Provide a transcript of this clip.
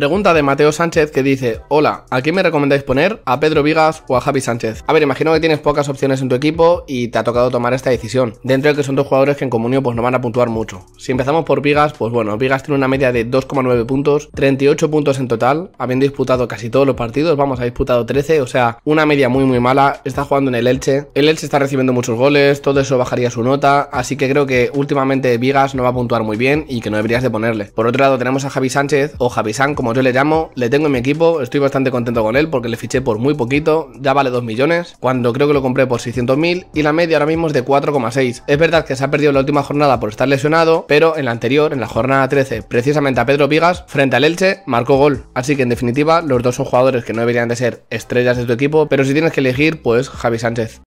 Pregunta de Mateo Sánchez que dice, hola, ¿a quién me recomendáis poner? ¿A Pedro Vigas o a Javi Sánchez? A ver, imagino que tienes pocas opciones en tu equipo y te ha tocado tomar esta decisión, dentro de que son dos jugadores que en comunión pues no van a puntuar mucho. Si empezamos por Vigas, pues bueno, Vigas tiene una media de 2,9 puntos, 38 puntos en total, habiendo disputado casi todos los partidos, vamos, ha disputado 13, o sea, una media muy muy mala, está jugando en el Elche, el Elche está recibiendo muchos goles, todo eso bajaría su nota, así que creo que últimamente Vigas no va a puntuar muy bien y que no deberías de ponerle. Por otro lado tenemos a Javi Sánchez o Javi San como yo le llamo, le tengo en mi equipo, estoy bastante contento con él porque le fiché por muy poquito, ya vale 2 millones, cuando creo que lo compré por 600.000 y la media ahora mismo es de 4,6. Es verdad que se ha perdido la última jornada por estar lesionado, pero en la anterior, en la jornada 13, precisamente a Pedro Vigas, frente al Elche, marcó gol. Así que en definitiva, los dos son jugadores que no deberían de ser estrellas de tu equipo, pero si tienes que elegir, pues Javi Sánchez.